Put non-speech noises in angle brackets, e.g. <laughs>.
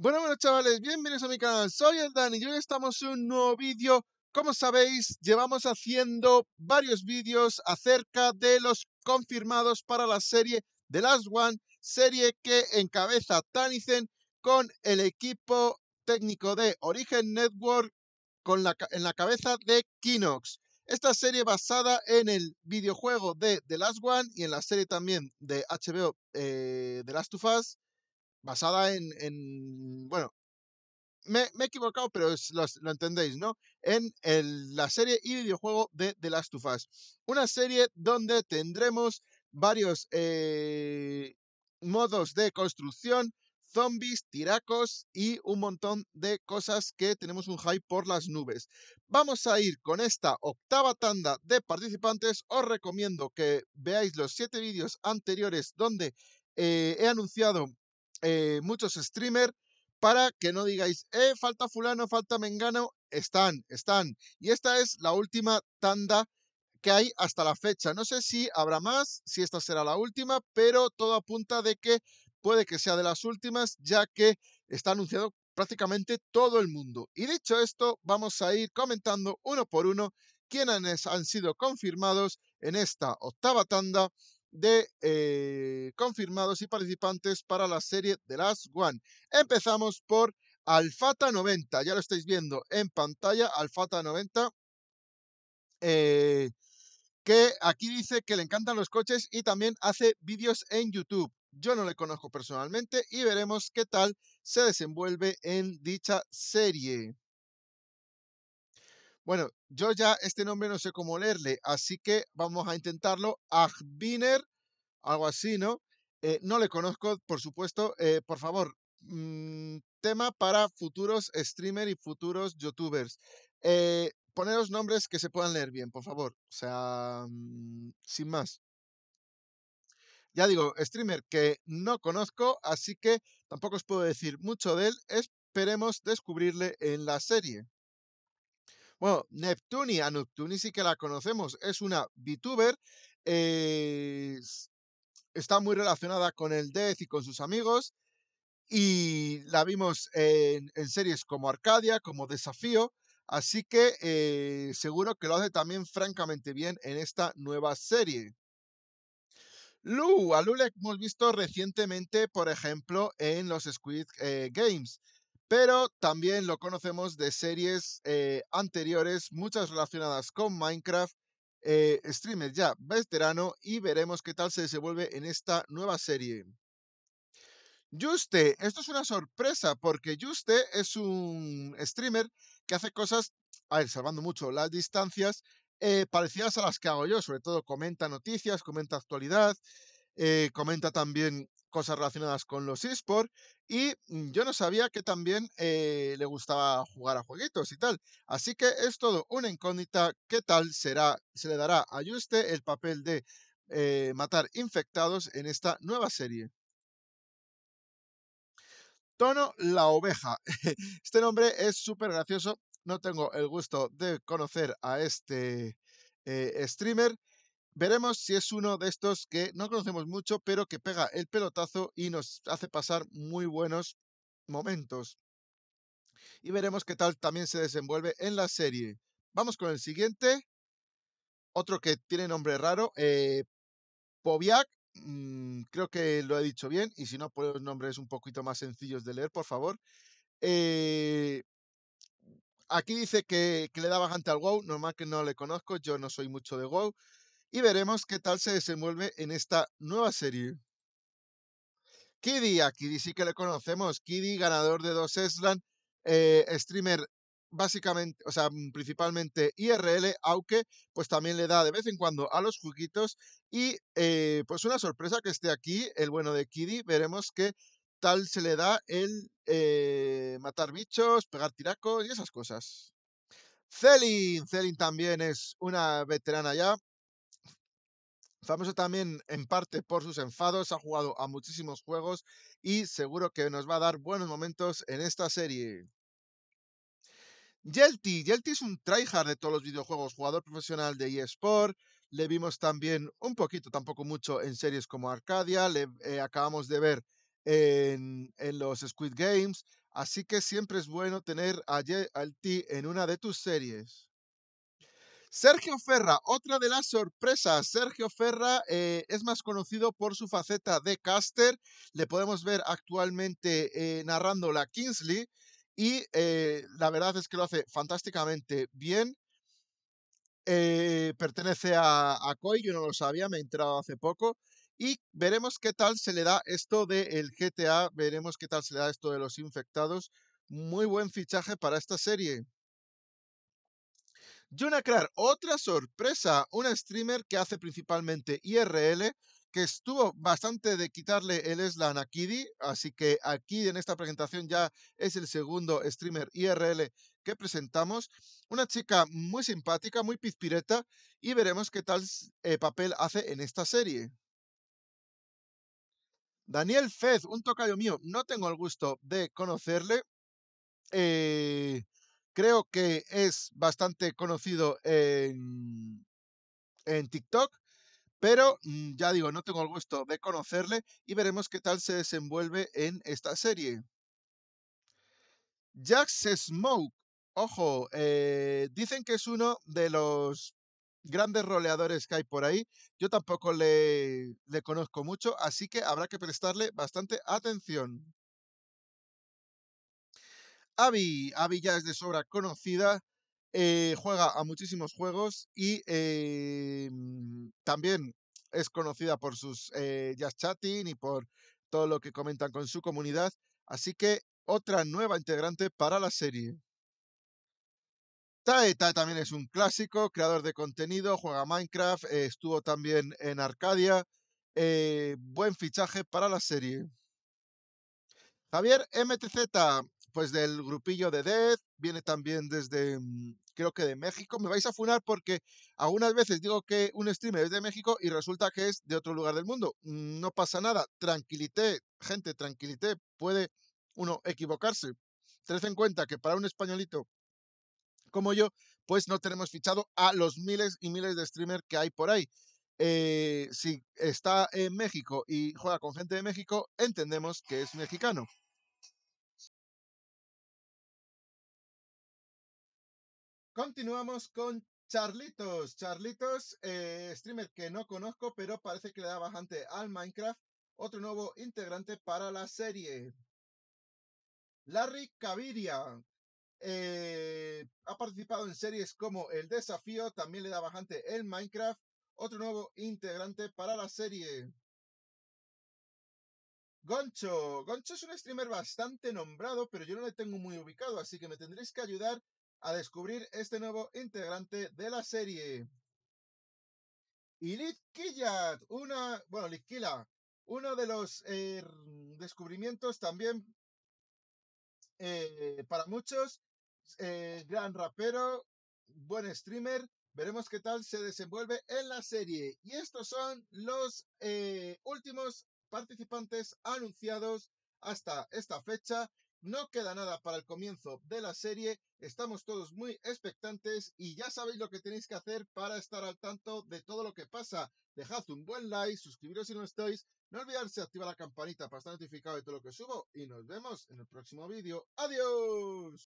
Bueno, bueno, chavales, bienvenidos a mi canal. Soy el Dani y hoy estamos en un nuevo vídeo. Como sabéis, llevamos haciendo varios vídeos acerca de los confirmados para la serie The Last One, serie que encabeza Tanizen con el equipo técnico de Origen Network con en la cabeza de Kinox. Esta serie basada en el videojuego de The Last One y en la serie también de HBO eh, The Last of Us basada en, bueno, me, he equivocado, pero lo, entendéis, ¿no? En la serie y videojuego de The Last of Us. Una serie donde tendremos varios eh, modos de construcción, zombies, tiracos y un montón de cosas que tenemos un hype por las nubes. Vamos a ir con esta octava tanda de participantes. Os recomiendo que veáis los siete vídeos anteriores donde eh, he anunciado eh, muchos streamers para que no digáis, eh, falta fulano, falta mengano, están, están. Y esta es la última tanda que hay hasta la fecha. No sé si habrá más, si esta será la última, pero todo apunta de que puede que sea de las últimas, ya que está anunciado prácticamente todo el mundo. Y dicho esto, vamos a ir comentando uno por uno quiénes han sido confirmados en esta octava tanda de eh, confirmados y participantes para la serie The Last One. Empezamos por Alfata 90, ya lo estáis viendo en pantalla, Alfata 90, eh, que aquí dice que le encantan los coches y también hace vídeos en YouTube. Yo no le conozco personalmente y veremos qué tal se desenvuelve en dicha serie. Bueno, yo ya este nombre no sé cómo leerle, así que vamos a intentarlo. Agbiner, algo así, ¿no? Eh, no le conozco, por supuesto. Eh, por favor, mm, tema para futuros streamers y futuros youtubers. Eh, poneros nombres que se puedan leer bien, por favor. O sea, mm, sin más. Ya digo, streamer que no conozco, así que tampoco os puedo decir mucho de él. Esperemos descubrirle en la serie. Bueno, Neptuni, a Neptuni sí que la conocemos, es una VTuber, eh, está muy relacionada con el Death y con sus amigos, y la vimos en, series como Arcadia, como Desafío, así que eh, seguro que lo hace también francamente bien en esta nueva serie. Lu, a Lu le hemos visto recientemente, por ejemplo, en los Squid eh, Games pero también lo conocemos de series eh, anteriores, muchas relacionadas con Minecraft, eh, streamer ya veterano, y veremos qué tal se desenvuelve en esta nueva serie. Juste, esto es una sorpresa porque Juste es un streamer que hace cosas, a ver, salvando mucho las distancias, eh, parecidas a las que hago yo, sobre todo comenta noticias, comenta actualidad, eh, comenta también cosas relacionadas con los eSports y mm, yo no sabía que también eh, le gustaba jugar a jueguitos y tal. Así que es todo una incógnita qué tal será, se le dará a Juste el papel de eh, matar infectados en esta nueva serie. Tono la oveja. <laughs> Este nombre es súper gracioso. No tengo el gusto de conocer a este streamer, Veremos si es uno de estos que no conocemos mucho, pero que pega el pelotazo y nos hace pasar muy buenos momentos. Y veremos qué tal también se desenvuelve en la serie. Vamos con el siguiente. Otro que tiene nombre raro. Eh, Poviak. Mm, creo que lo he dicho bien. Y si no, por pues los nombres un poquito más sencillos de leer, por favor. Eh, aquí dice que, que, le da bastante al WoW. Normal que no le conozco. Yo no soy mucho de WoW y veremos qué tal se desenvuelve en esta nueva serie. Kiddy, Kiddy sí que le conocemos, Kiddy, ganador de dos Eslan, eh, streamer básicamente, o sea, mm, principalmente IRL, aunque pues también le da de vez en cuando a los juguitos y eh, pues una sorpresa que esté aquí, el bueno de Kiddy, veremos qué tal se le da el eh, matar bichos, pegar tiracos y esas cosas. Celin, Celin también es una veterana ya, Famoso también en parte por sus enfados, ha jugado a muchísimos juegos y seguro que nos va a dar buenos momentos en esta serie. Yelty. Yelty es un tryhard de todos los videojuegos, jugador profesional de eSport. Le vimos también un poquito, tampoco mucho, en series como Arcadia. Le eh, acabamos de ver en, los Squid Games. Así que siempre es bueno tener a Yelty en una de tus series. Sergio Ferra, otra de las sorpresas. Sergio Ferra eh, es más conocido por su faceta de caster. Le podemos ver actualmente eh, narrando la Kingsley y eh, la verdad es que lo hace fantásticamente bien. pertenece a, a yo no lo sabía, me he enterado hace poco. Y veremos qué tal se le da esto del GTA, veremos qué tal se le da esto de los infectados. Muy buen fichaje para esta serie crear otra sorpresa, una streamer que hace principalmente IRL, que estuvo bastante de quitarle el es a Kiddy, así que aquí en esta presentación ya es el segundo streamer IRL que presentamos. Una chica muy simpática, muy pizpireta, y veremos qué tal eh, papel hace en esta serie. Daniel Fez, un tocayo mío, no tengo el gusto de conocerle. Eh, Creo que es bastante conocido en, TikTok, pero mm, ya digo, no tengo el gusto de conocerle y veremos qué tal se desenvuelve en esta serie. Jack Smoke, ojo, eh, dicen que es uno de los grandes roleadores que hay por ahí. Yo tampoco le, le conozco mucho, así que habrá que prestarle bastante atención. Avi Abby ya es de sobra conocida, eh, juega a muchísimos juegos y eh, mm, también es conocida por sus eh, jazz chatting y por todo lo que comentan con su comunidad. Así que otra nueva integrante para la serie. Tae también es un clásico, creador de contenido, juega Minecraft, estuvo también en Arcadia. buen fichaje para la serie. Javier MTZ, pues del grupillo de Death, viene también desde, mm, creo que de México. Me vais a funar porque algunas veces digo que un streamer es de México y resulta que es de otro lugar del mundo. Mm, no pasa nada, tranquilité, gente, tranquilité, puede uno equivocarse. Tened en cuenta que para un españolito como yo, pues no tenemos fichado a los miles y miles de streamers que hay por ahí. Eh, si está en México y juega con gente de México, entendemos que es mexicano. Continuamos con Charlitos. Charlitos, eh, streamer que no conozco, pero parece que le da bastante al Minecraft. Otro nuevo integrante para la serie. Larry Caviria. Eh, ha participado en series como El Desafío, también le da bastante el Minecraft. Otro nuevo integrante para la serie. Goncho. Goncho es un streamer bastante nombrado, pero yo no le tengo muy ubicado, así que me tendréis que ayudar a descubrir este nuevo integrante de la serie. Y Litkillat, una, bueno, uno de los eh, descubrimientos también eh, para muchos, eh, gran rapero, buen streamer, veremos qué tal se desenvuelve en la serie. Y estos son los últimos participantes anunciados hasta esta fecha no queda nada para el comienzo de la serie, estamos todos muy expectantes y ya sabéis lo que tenéis que hacer para estar al tanto de todo lo que pasa. Dejad un buen like, suscribiros si no estáis, no olvidarse activar la campanita para estar notificado de todo lo que subo y nos vemos en el próximo vídeo. ¡Adiós!